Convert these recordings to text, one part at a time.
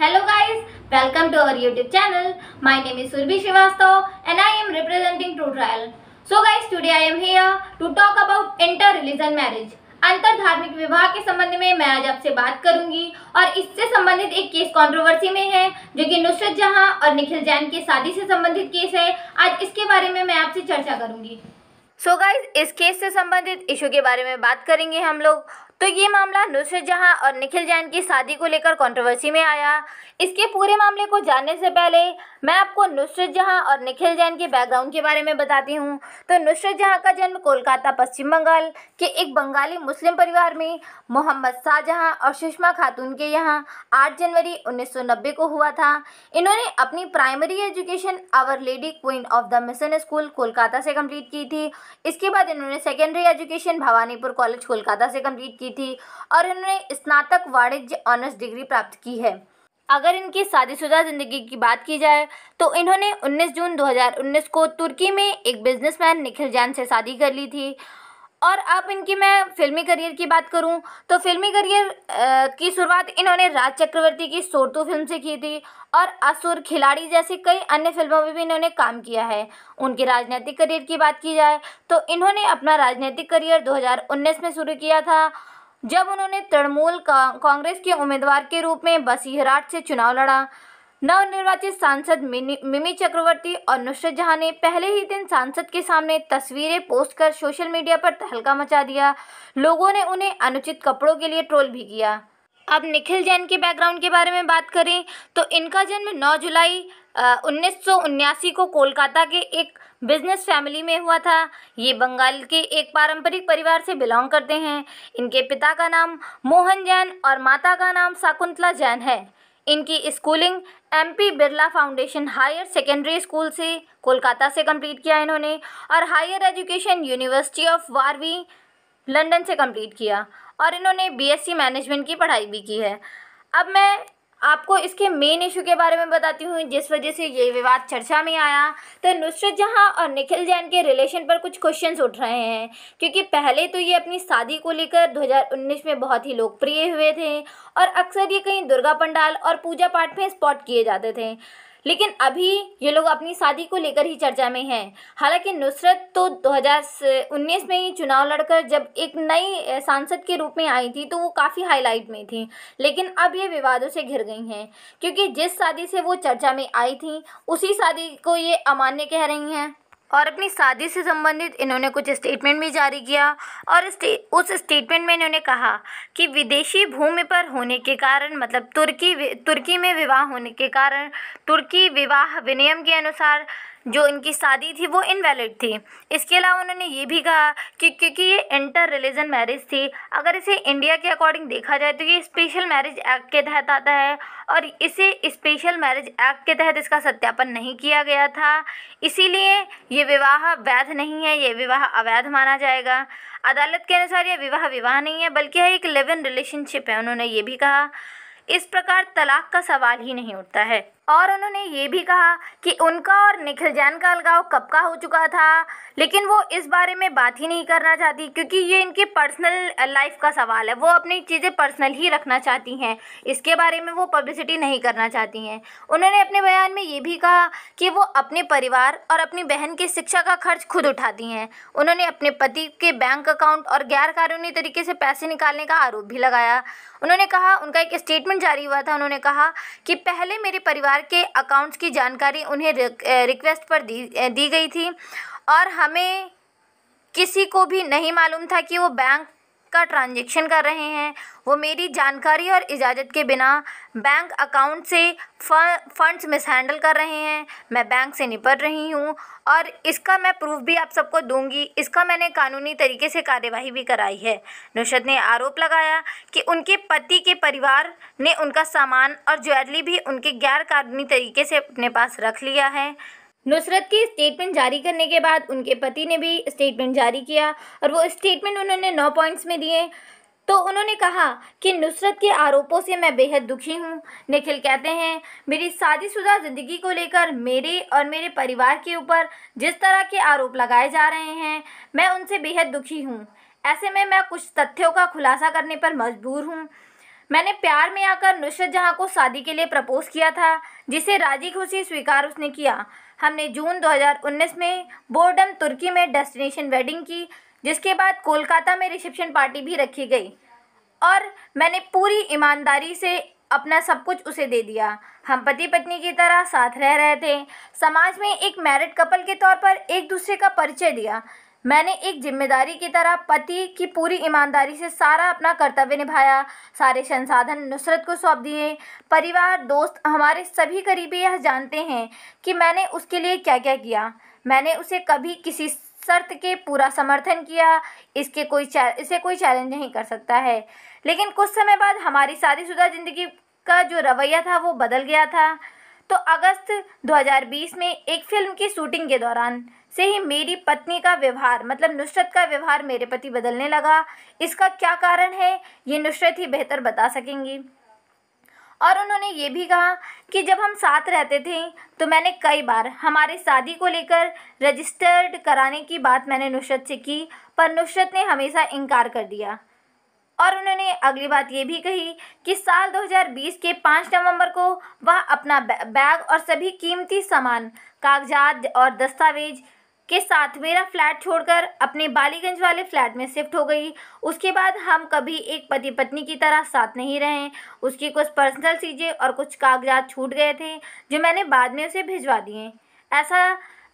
hello guys welcome to our YouTube channel my name is Surabhi Srivastava and I am representing true trial so guys today I am here to talk about inter religion marriage अंतर धार्मिक विवाह के संबंध में मैं आज आपसे बात करूंगी और इससे संबंधित एक केस कंट्रोवर्सी में है जो कि नुसरत जहां और निखिल जैन की शादी से संबंधित केस है आज इसके बारे में मैं आपसे चर्चा करूंगी सो so गाइज इस केस से संबंधित इशू के बारे में बात करेंगे हम लोग तो ये मामला नुसरत जहां और निखिल जैन की शादी को लेकर कंट्रोवर्सी में आया इसके पूरे मामले को जानने से पहले मैं आपको नुसरत जहां और निखिल जैन के बैकग्राउंड के बारे में बताती हूँ तो नुसरत जहां का जन्म कोलकाता पश्चिम बंगाल के एक बंगाली मुस्लिम परिवार में मोहम्मद शाहजहाँ और सुषमा खातून के यहाँ आठ जनवरी उन्नीस को हुआ था इन्होंने अपनी primary education our lady queen of the mission school Kolkata से कम्प्लीट की थी इसके बाद इन्होंने secondary education Bhawanipur college Kolkata से कम्प्लीट की थी और इन्होंने स्नातक वाणिज्य ऑनर्स डिग्री प्राप्त की है अगर इनकी शादीशुदा ज़िंदगी की बात की जाए तो इन्होंने 19 जून 2019 को तुर्की में एक बिजनेसमैन निखिल जैन से शादी कर ली थी और अब इनकी मैं फिल्मी करियर की बात करूं तो फिल्मी करियर की शुरुआत इन्होंने राज चक्रवर्ती की सोरतू फिल्म से की थी और असुर खिलाड़ी जैसी कई अन्य फिल्मों में भी इन्होंने काम किया है उनके राजनीतिक करियर की बात की जाए तो इन्होंने अपना राजनीतिक करियर 2019 में शुरू किया था जब उन्होंने तृणमूल कांग्रेस के उम्मीदवार के रूप में बसीहराट से चुनाव लड़ा नवनिर्वाचित सांसद मिमी चक्रवर्ती और नुसरत जहां ने पहले ही दिन सांसद के सामने तस्वीरें पोस्ट कर सोशल मीडिया पर तहलका मचा दिया लोगों ने उन्हें अनुचित कपड़ों के लिए ट्रोल भी किया अब निखिल जैन के बैकग्राउंड के बारे में बात करें तो इनका जन्म 9 जुलाई उन्नीस को कोलकाता के एक बिजनेस फैमिली में हुआ था ये बंगाल के एक पारंपरिक परिवार से बिलोंग करते हैं इनके पिता का नाम मोहन जैन और माता का नाम शाकुंतला जैन है इनकी schooling MP Birla foundation higher secondary school से कोलकाता से कंप्लीट किया इन्होंने और higher education university of Warwick London से कंप्लीट किया और इन्होंने बीएससी मैनेजमेंट की पढ़ाई भी की है अब मैं आपको इसके मेन इशू के बारे में बताती हूँ जिस वजह से ये विवाद चर्चा में आया तो नुसरत जहाँ और निखिल जैन के रिलेशन पर कुछ क्वेश्चंस उठ रहे हैं क्योंकि पहले तो ये अपनी शादी को लेकर 2019 में बहुत ही लोकप्रिय हुए थे और अक्सर ये कहीं दुर्गा पंडाल और पूजा पाठ में स्पॉट किए जाते थे लेकिन अभी ये लोग अपनी शादी को लेकर ही चर्चा में हैं हालांकि नुसरत तो 2019 में ही चुनाव लड़कर जब एक नई सांसद के रूप में आई थी तो वो काफ़ी हाईलाइट में थी लेकिन अब ये विवादों से घिर गई हैं क्योंकि जिस शादी से वो चर्चा में आई थी उसी शादी को ये अमान्य कह रही हैं और अपनी शादी से संबंधित इन्होंने कुछ स्टेटमेंट भी जारी किया और स्टे, उस स्टेटमेंट में इन्होंने कहा कि विदेशी भूमि पर होने के कारण मतलब तुर्की तुर्की में विवाह होने के कारण तुर्की विवाह विनियम के अनुसार जो इनकी शादी थी वो इनवैलिड थी इसके अलावा उन्होंने ये भी कहा कि क्योंकि ये इंटर रिलीजन मैरिज थी अगर इसे इंडिया के अकॉर्डिंग देखा जाए तो ये स्पेशल मैरिज एक्ट के तहत आता है और इसे स्पेशल मैरिज एक्ट के तहत इसका सत्यापन नहीं किया गया था इसीलिए ये विवाह वैध नहीं है ये विवाह अवैध माना जाएगा अदालत के अनुसार यह विवाह विवाह नहीं है बल्कि यह एक लिव इन रिलेशनशिप है उन्होंने ये भी कहा इस प्रकार तलाक का सवाल ही नहीं उठता है और उन्होंने ये भी कहा कि उनका और निखिल जैन का अलगाव कब का हो चुका था लेकिन वो इस बारे में बात ही नहीं करना चाहती क्योंकि ये इनकी पर्सनल लाइफ का सवाल है वो अपनी चीज़ें पर्सनल ही रखना चाहती हैं इसके बारे में वो पब्लिसिटी नहीं करना चाहती हैं उन्होंने अपने बयान में ये भी कहा कि वो अपने परिवार और अपनी बहन की शिक्षा का खर्च खुद उठाती हैं उन्होंने अपने पति के बैंक अकाउंट और गैर कानूनी तरीके से पैसे निकालने का आरोप भी लगाया उन्होंने कहा उनका एक स्टेटमेंट जारी हुआ था उन्होंने कहा कि पहले मेरे परिवार सरकार के अकाउंट्स की जानकारी उन्हें रिक्वेस्ट पर दी दी गई थी और हमें किसी को भी नहीं मालूम था कि वो बैंक का ट्रांजेक्शन कर रहे हैं वो मेरी जानकारी और इजाज़त के बिना बैंक अकाउंट से फ़ंड्स मिसहैंडल कर रहे हैं मैं बैंक से निपट रही हूँ और इसका मैं प्रूफ भी आप सबको दूंगी इसका मैंने कानूनी तरीके से कार्यवाही भी कराई है नौशद ने आरोप लगाया कि उनके पति के परिवार ने उनका सामान और ज्वेलरी भी उनके गैर कानूनी तरीके से अपने पास रख लिया है नुसरत की स्टेटमेंट जारी करने के बाद उनके पति ने भी स्टेटमेंट जारी किया और वो स्टेटमेंट उन्होंने नौ पॉइंट्स में दिए तो उन्होंने कहा कि नुसरत के आरोपों से मैं बेहद दुखी हूँ निखिल कहते हैं मेरी शादीशुदा ज़िंदगी को लेकर मेरे और मेरे परिवार के ऊपर जिस तरह के आरोप लगाए जा रहे हैं मैं उनसे बेहद दुखी हूँ ऐसे में मैं कुछ तथ्यों का खुलासा करने पर मजबूर हूँ मैंने प्यार में आकर नुसरत जहाँ को शादी के लिए प्रपोज किया था जिसे राजी खुशी स्वीकार उसने किया हमने जून 2019 में बोर्डम तुर्की में डेस्टिनेशन वेडिंग की जिसके बाद कोलकाता में रिसेप्शन पार्टी भी रखी गई और मैंने पूरी ईमानदारी से अपना सब कुछ उसे दे दिया हम पति पत्नी की तरह साथ रह रहे थे समाज में एक मैरिड कपल के तौर पर एक दूसरे का परिचय दिया मैंने एक जिम्मेदारी की तरह पति की पूरी ईमानदारी से सारा अपना कर्तव्य निभाया सारे संसाधन नुसरत को सौंप दिए परिवार दोस्त हमारे सभी करीबी यह जानते हैं कि मैंने उसके लिए क्या क्या किया मैंने उसे कभी किसी शर्त के पूरा समर्थन किया इसके कोई इसे कोई चैलेंज नहीं कर सकता है लेकिन कुछ समय बाद हमारी शादीशुदा ज़िंदगी का जो रवैया था वो बदल गया था तो अगस्त 2020 में एक फिल्म की शूटिंग के दौरान से ही मेरी पत्नी का व्यवहार मतलब नुसरत का व्यवहार मेरे पति बदलने लगा इसका क्या कारण है ये नुसरत ही बेहतर बता सकेंगी और उन्होंने ये भी कहा कि जब हम साथ रहते थे तो मैंने कई बार हमारी शादी को लेकर रजिस्टर्ड कराने की बात मैंने नुसरत से की पर नुसरत ने हमेशा इनकार कर दिया और उन्होंने अगली बात ये भी कही कि साल 2020 के 5 नवंबर को वह अपना बैग और सभी कीमती सामान कागजात और दस्तावेज के साथ मेरा फ्लैट छोड़कर अपने बालीगंज वाले फ्लैट में शिफ्ट हो गई उसके बाद हम कभी एक पति पत्नी की तरह साथ नहीं रहे उसकी कुछ पर्सनल चीज़ें और कुछ कागजात छूट गए थे जो मैंने बाद में उसे भिजवा दिए ऐसा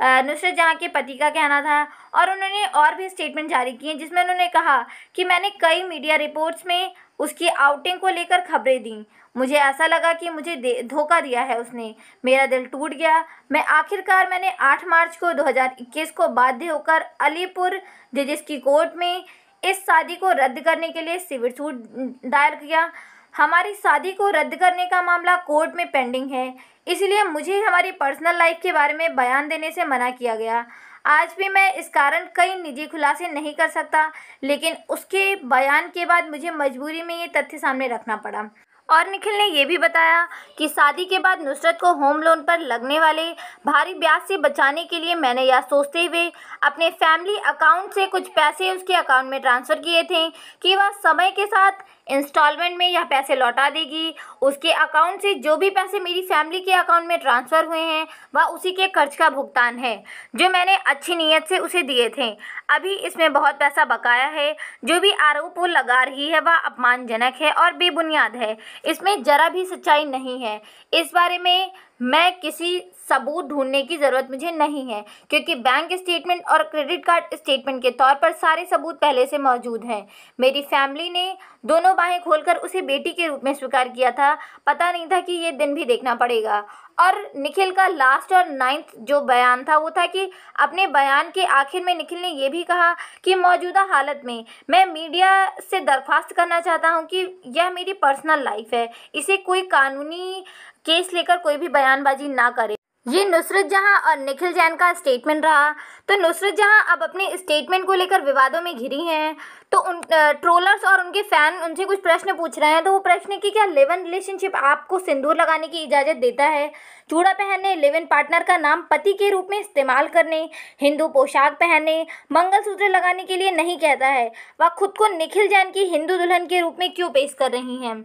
नुसरत जहाँ के पति का कहना था और उन्होंने और भी स्टेटमेंट जारी किए जिसमें उन्होंने कहा कि मैंने कई मीडिया रिपोर्ट्स में उसकी आउटिंग को लेकर खबरें दी मुझे ऐसा लगा कि मुझे धोखा दिया है उसने मेरा दिल टूट गया मैं आखिरकार मैंने 8 मार्च को 2021 को बाध्य होकर अलीपुर जजिस की कोर्ट में इस शादी को रद्द करने के लिए सिविल सूट दायर किया हमारी शादी को रद्द करने का मामला कोर्ट में पेंडिंग है इसलिए मुझे हमारी पर्सनल लाइफ के बारे में बयान देने से मना किया गया आज भी मैं इस कारण कई निजी खुलासे नहीं कर सकता लेकिन उसके बयान के बाद मुझे मजबूरी में ये तथ्य सामने रखना पड़ा और निखिल ने यह भी बताया कि शादी के बाद नुसरत को होम लोन पर लगने वाले भारी ब्याज से बचाने के लिए मैंने यह सोचते हुए अपने फैमिली अकाउंट से कुछ पैसे उसके अकाउंट में ट्रांसफ़र किए थे कि वह समय के साथ इंस्टॉलमेंट में यह पैसे लौटा देगी उसके अकाउंट से जो भी पैसे मेरी फैमिली के अकाउंट में ट्रांसफ़र हुए हैं वह उसी के खर्च का भुगतान है जो मैंने अच्छी नीयत से उसे दिए थे अभी इसमें बहुत पैसा बकाया है जो भी आरोप वो लगा रही है वह अपमानजनक है और बेबुनियाद है इसमें ज़रा भी सच्चाई नहीं है इस बारे में मैं किसी सबूत ढूंढने की ज़रूरत मुझे नहीं है क्योंकि बैंक स्टेटमेंट और क्रेडिट कार्ड स्टेटमेंट के तौर पर सारे सबूत पहले से मौजूद हैं मेरी फैमिली ने दोनों बाहें खोलकर उसे बेटी के रूप में स्वीकार किया था पता नहीं था कि ये दिन भी देखना पड़ेगा और निखिल का लास्ट और नाइन्थ जो बयान था वो था कि अपने बयान के आखिर में निखिल ने ये भी कहा कि मौजूदा हालत में मैं मीडिया से दरख्वास्त करना चाहता हूँ कि यह मेरी पर्सनल लाइफ है इसे कोई कानूनी केस लेकर कोई भी बयानबाजी ना करे ये नुसरत जहां और निखिल जैन का स्टेटमेंट रहा तो नुसरत जहां अब अपने स्टेटमेंट को लेकर विवादों में घिरी हैं तो उन ट्रोलर्स और उनके फैन उनसे कुछ प्रश्न पूछ रहे हैं तो वो प्रश्न कि क्या लेवन रिलेशनशिप आपको सिंदूर लगाने की इजाज़त देता है चूड़ा पहनने लेवन पार्टनर का नाम पति के रूप में इस्तेमाल करने हिंदू पोशाक पहनने मंगलसूत्र लगाने के लिए नहीं कहता है वह खुद को निखिल जैन की हिंदू दुल्हन के रूप में क्यों पेश कर रही हैं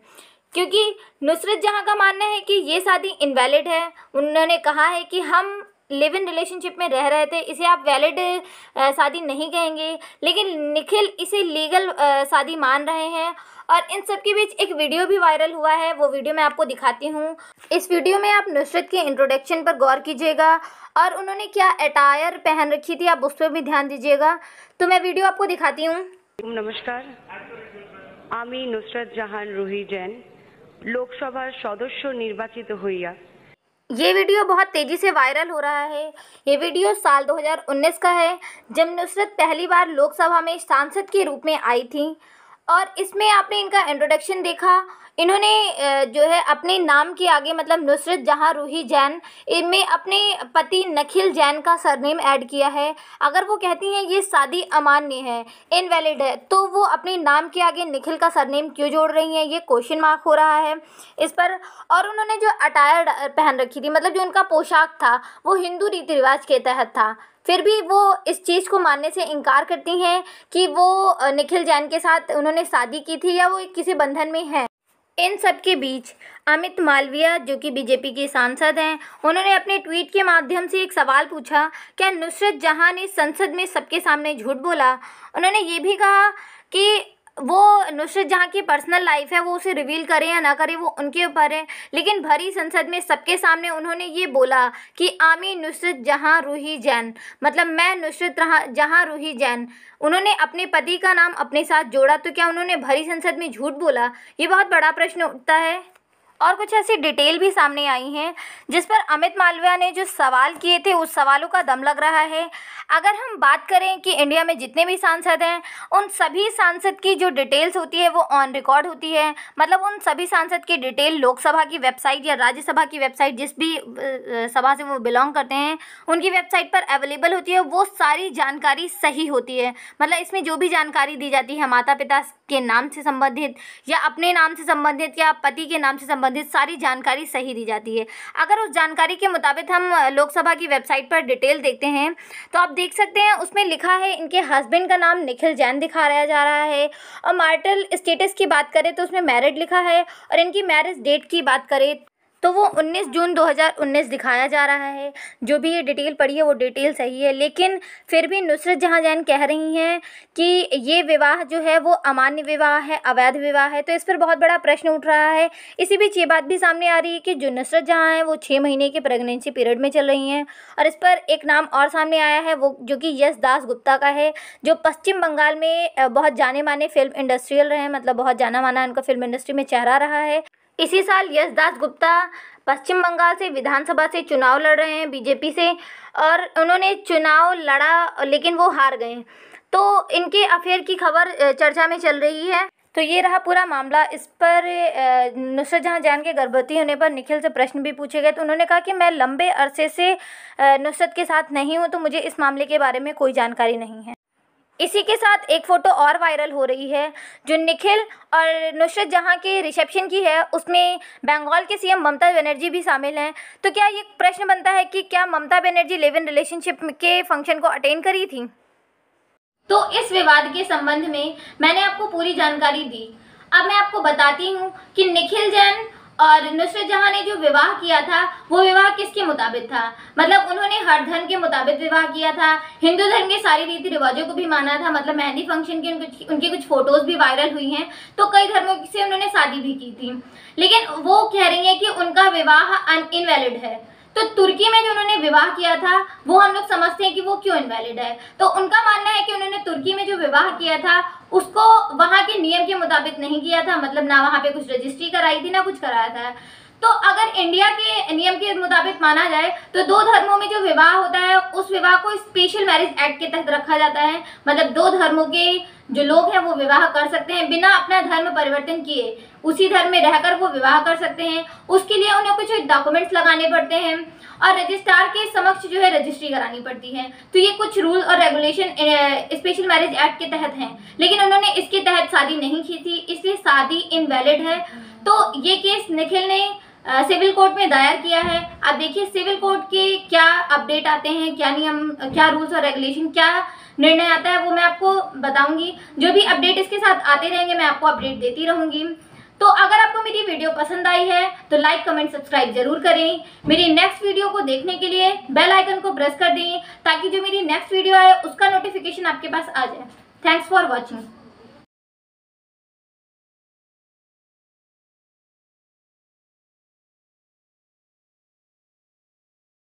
क्योंकि नुसरत जहाँ का मानना है कि ये शादी इनवैलिड है उन्होंने कहा है कि हम लिव इन रिलेशनशिप में रह रहे थे इसे आप वैलिड शादी नहीं कहेंगे लेकिन निखिल इसे लीगल शादी मान रहे हैं और इन सब के बीच एक वीडियो भी वायरल हुआ है वो वीडियो मैं आपको दिखाती हूँ इस वीडियो में आप नुसरत के इंट्रोडक्शन पर गौर कीजिएगा और उन्होंने क्या अटायर पहन रखी थी आप उस पर भी ध्यान दीजिएगा तो मैं वीडियो आपको दिखाती हूँ नमस्कार आमी नुसरत जहान रूही जैन लोकसभा सदस्य निर्वाचित হইয়া ये वीडियो बहुत तेज़ी से वायरल हो रहा है ये वीडियो साल 2019 का है जब नुसरत पहली बार लोकसभा में सांसद के रूप में आई थी और इसमें आपने इनका इंट्रोडक्शन देखा इन्होंने जो है अपने नाम के आगे मतलब नुसरत जहाँ रूही जैन इनमें अपने पति नखिल जैन का सरनेम ऐड किया है अगर वो कहती हैं ये शादी अमान्य है इनवैलिड है तो वो अपने नाम के आगे निखिल का सरनेम क्यों जोड़ रही हैं ये क्वेश्चन मार्क हो रहा है इस पर और उन्होंने जो अटायर पहन रखी थी मतलब जो उनका पोशाक था वो हिंदू रीति रिवाज के तहत था फिर भी वो इस चीज़ को मानने से इनकार करती हैं कि वो निखिल जैन के साथ उन्होंने शादी की थी या वो किसी बंधन में हैं इन सब के बीच अमित मालविया जो कि बीजेपी के सांसद हैं उन्होंने अपने ट्वीट के माध्यम से एक सवाल पूछा क्या नुसरत जहां ने संसद में सबके सामने झूठ बोला उन्होंने ये भी कहा कि वो नुसरत जहाँ की पर्सनल लाइफ है वो उसे रिवील करें या ना करें वो उनके ऊपर है लेकिन भरी संसद में सबके सामने उन्होंने ये बोला कि आमी नुसरत जहाँ रूही जैन मतलब मैं नुसरत रहा जहाँ रूही जैन उन्होंने अपने पति का नाम अपने साथ जोड़ा तो क्या उन्होंने भरी संसद में झूठ बोला ये बहुत बड़ा प्रश्न उठता है और कुछ ऐसी डिटेल भी सामने आई हैं जिस पर अमित मालविया ने जो सवाल किए थे उस सवालों का दम लग रहा है अगर हम बात करें कि इंडिया में जितने भी सांसद हैं उन सभी सांसद की जो डिटेल्स होती है वो ऑन रिकॉर्ड होती है मतलब उन सभी सांसद की डिटेल लोकसभा की वेबसाइट या राज्यसभा की वेबसाइट जिस भी सभा से वो बिलोंग करते हैं उनकी वेबसाइट पर अवेलेबल होती है वो सारी जानकारी सही होती है मतलब इसमें जो भी जानकारी दी जाती है माता पिता के नाम से संबंधित या अपने नाम से संबंधित या पति के नाम से संबंधित संबंधित सारी जानकारी सही दी जाती है अगर उस जानकारी के मुताबिक हम लोकसभा की वेबसाइट पर डिटेल देखते हैं तो आप देख सकते हैं उसमें लिखा है इनके हस्बैंड का नाम निखिल जैन दिखाया जा रहा है और मार्टल स्टेटस की बात करें तो उसमें मैरिड लिखा है और इनकी मैरिज डेट की बात करें तो वो 19 जून 2019 दिखाया जा रहा है जो भी ये डिटेल पड़ी है वो डिटेल सही है लेकिन फिर भी नुसरत जहाँ जैन कह रही हैं कि ये विवाह जो है वो अमान्य विवाह है अवैध विवाह है तो इस पर बहुत बड़ा प्रश्न उठ रहा है इसी बीच ये बात भी सामने आ रही है कि जो नुसरत जहाँ हैं वो छः महीने के प्रेगनेंसी पीरियड में चल रही हैं और इस पर एक नाम और सामने आया है वो जो कि यश दास गुप्ता का है जो पश्चिम बंगाल में बहुत जाने माने फिल्म इंडस्ट्रियल रहे हैं मतलब बहुत जाना माना उनका फिल्म इंडस्ट्री में चेहरा रहा है इसी साल यश दास गुप्ता पश्चिम बंगाल से विधानसभा से चुनाव लड़ रहे हैं बीजेपी से और उन्होंने चुनाव लड़ा लेकिन वो हार गए तो इनके अफेयर की खबर चर्चा में चल रही है तो ये रहा पूरा मामला इस पर नुसरत जहाँ जान के गर्भवती होने पर निखिल से प्रश्न भी पूछे गए तो उन्होंने कहा कि मैं लंबे अरसे से नुसरत के साथ नहीं हूँ तो मुझे इस मामले के बारे में कोई जानकारी नहीं है इसी के साथ एक फ़ोटो और वायरल हो रही है जो निखिल और नुसरत जहाँ के रिसेप्शन की है उसमें बंगाल के सीएम ममता बनर्जी भी शामिल हैं तो क्या ये प्रश्न बनता है कि क्या Mamata Banerjee live in relationship के फंक्शन को अटेंड करी थी तो इस विवाद के संबंध में मैंने आपको पूरी जानकारी दी अब मैं आपको बताती हूँ कि निखिल जैन और नुसरत जहाँ ने जो विवाह किया था वो विवाह किसके मुताबिक था मतलब उन्होंने हर धर्म के मुताबिक विवाह किया था हिंदू धर्म के सारी रीति रिवाजों को भी माना था मतलब मेहंदी फंक्शन के उनकी कुछ फोटोज भी वायरल हुई हैं तो कई धर्मों से उन्होंने शादी भी की थी लेकिन वो कह रही है कि उनका विवाह अन इनवैलिड है तो तुर्की में जो उन्होंने विवाह किया था वो हम लोग समझते हैं कि वो क्यों इनवैलिड है तो उनका मानना है कि उन्होंने तुर्की में जो विवाह किया था उसको वहां के नियम के मुताबिक नहीं किया था मतलब ना वहाँ पे कुछ रजिस्ट्री कराई थी ना कुछ कराया था तो अगर इंडिया के नियम के मुताबिक माना जाए तो दो धर्मों में जो विवाह होता है उस विवाह को स्पेशल मैरिज एक्ट के तहत रखा जाता है मतलब दो धर्मों के जो लोग हैं वो विवाह कर सकते हैं बिना अपना धर्म परिवर्तन किए उसी धर्म में रहकर वो विवाह कर सकते हैं उसके लिए उन्हें कुछ डॉक्यूमेंट्स लगाने पड़ते हैं और रजिस्ट्रार के समक्ष जो है रजिस्ट्री करानी पड़ती है तो ये कुछ रूल और रेगुलेशन स्पेशल मैरिज एक्ट के तहत हैं लेकिन उन्होंने इसके तहत शादी नहीं की थी इसलिए शादी इनवैलिड है तो ये केस निखिल ने सिविल कोर्ट में दायर किया है आप देखिए सिविल कोर्ट के क्या अपडेट आते हैं क्या नियम क्या रूल्स और रेगुलेशन क्या निर्णय आता है वो मैं आपको बताऊंगी जो भी अपडेट इसके साथ आते रहेंगे मैं आपको अपडेट देती रहूंगी तो अगर आपको मेरी वीडियो पसंद आई है तो लाइक कमेंट सब्सक्राइब जरूर करें मेरी नेक्स्ट वीडियो को देखने के लिए बेल आइकन को प्रेस कर दें ताकि जो मेरी नेक्स्ट वीडियो आए उसका नोटिफिकेशन आपके पास आ जाए थैंक्स फॉर वॉचिंग